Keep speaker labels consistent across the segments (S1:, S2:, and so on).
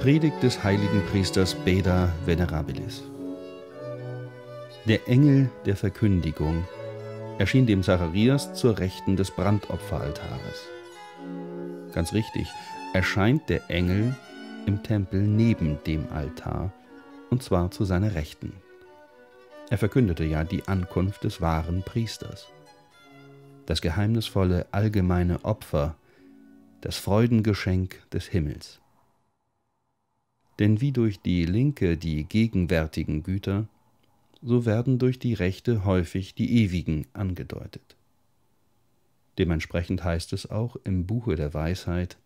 S1: Predigt des heiligen Priesters Beda Venerabilis. Der Engel der Verkündigung erschien dem Zacharias zur Rechten des Brandopferaltares. Ganz richtig, erscheint der Engel im Tempel neben dem Altar, und zwar zu seiner Rechten. Er verkündete ja die Ankunft des wahren Priesters. Das geheimnisvolle allgemeine Opfer, das Freudengeschenk des Himmels denn wie durch die linke die gegenwärtigen Güter, so werden durch die rechte häufig die ewigen angedeutet. Dementsprechend heißt es auch im Buche der Weisheit,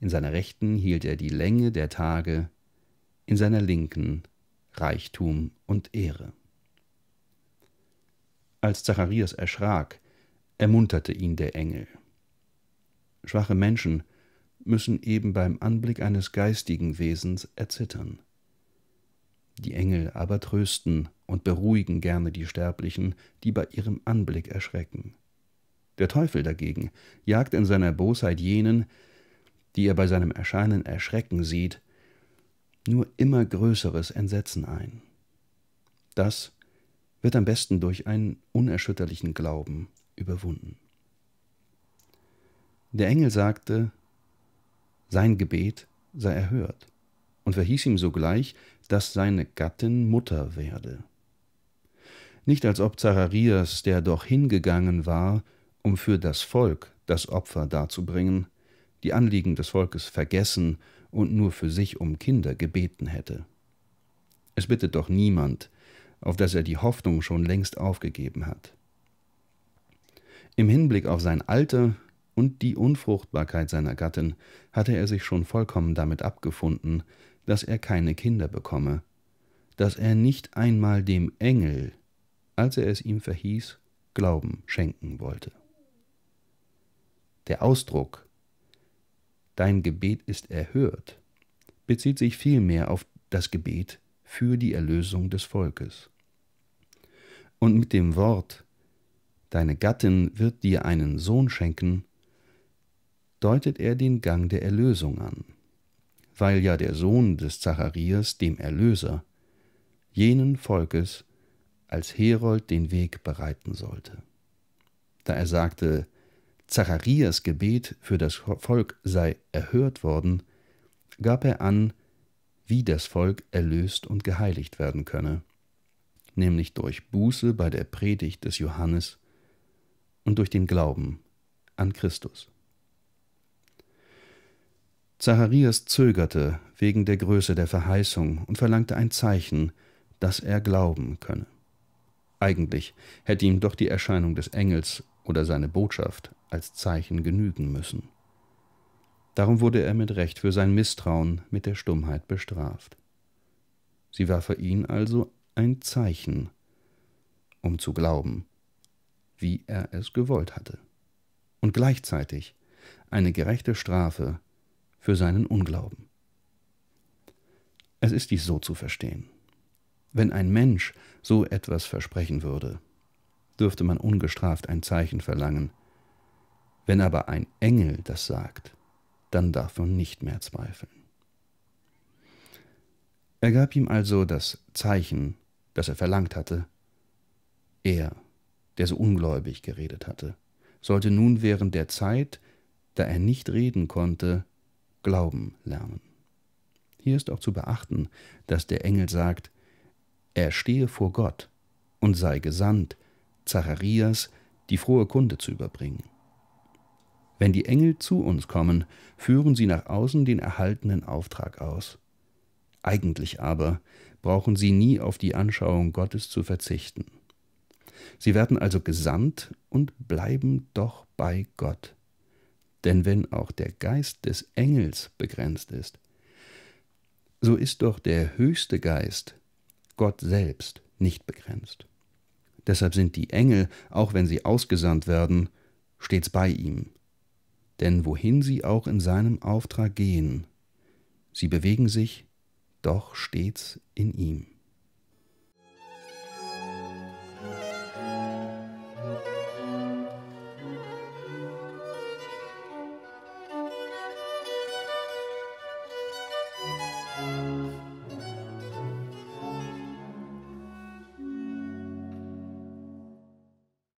S1: in seiner rechten hielt er die Länge der Tage, in seiner linken Reichtum und Ehre. Als Zacharias erschrak, ermunterte ihn der Engel. Schwache Menschen, müssen eben beim Anblick eines geistigen Wesens erzittern. Die Engel aber trösten und beruhigen gerne die Sterblichen, die bei ihrem Anblick erschrecken. Der Teufel dagegen jagt in seiner Bosheit jenen, die er bei seinem Erscheinen erschrecken sieht, nur immer größeres Entsetzen ein. Das wird am besten durch einen unerschütterlichen Glauben überwunden. Der Engel sagte, sein Gebet sei erhört und verhieß ihm sogleich, dass seine Gattin Mutter werde. Nicht als ob Zacharias, der doch hingegangen war, um für das Volk das Opfer darzubringen, die Anliegen des Volkes vergessen und nur für sich um Kinder gebeten hätte. Es bittet doch niemand, auf das er die Hoffnung schon längst aufgegeben hat. Im Hinblick auf sein Alter und die Unfruchtbarkeit seiner Gattin hatte er sich schon vollkommen damit abgefunden, dass er keine Kinder bekomme, dass er nicht einmal dem Engel, als er es ihm verhieß, Glauben schenken wollte. Der Ausdruck Dein Gebet ist erhört bezieht sich vielmehr auf das Gebet für die Erlösung des Volkes. Und mit dem Wort Deine Gattin wird dir einen Sohn schenken, deutet er den Gang der Erlösung an, weil ja der Sohn des Zacharias dem Erlöser, jenen Volkes, als Herold den Weg bereiten sollte. Da er sagte, Zacharias Gebet für das Volk sei erhört worden, gab er an, wie das Volk erlöst und geheiligt werden könne, nämlich durch Buße bei der Predigt des Johannes und durch den Glauben an Christus. Zacharias zögerte wegen der Größe der Verheißung und verlangte ein Zeichen, dass er glauben könne. Eigentlich hätte ihm doch die Erscheinung des Engels oder seine Botschaft als Zeichen genügen müssen. Darum wurde er mit Recht für sein Misstrauen mit der Stummheit bestraft. Sie war für ihn also ein Zeichen, um zu glauben, wie er es gewollt hatte, und gleichzeitig eine gerechte Strafe für seinen Unglauben. Es ist dies so zu verstehen. Wenn ein Mensch so etwas versprechen würde, dürfte man ungestraft ein Zeichen verlangen. Wenn aber ein Engel das sagt, dann darf man nicht mehr zweifeln. Er gab ihm also das Zeichen, das er verlangt hatte. Er, der so ungläubig geredet hatte, sollte nun während der Zeit, da er nicht reden konnte, glauben lernen. Hier ist auch zu beachten, dass der Engel sagt, er stehe vor Gott und sei gesandt, Zacharias die frohe Kunde zu überbringen. Wenn die Engel zu uns kommen, führen sie nach außen den erhaltenen Auftrag aus. Eigentlich aber brauchen sie nie auf die Anschauung Gottes zu verzichten. Sie werden also gesandt und bleiben doch bei Gott. Denn wenn auch der Geist des Engels begrenzt ist, so ist doch der höchste Geist, Gott selbst, nicht begrenzt. Deshalb sind die Engel, auch wenn sie ausgesandt werden, stets bei ihm. Denn wohin sie auch in seinem Auftrag gehen, sie bewegen sich doch stets in ihm.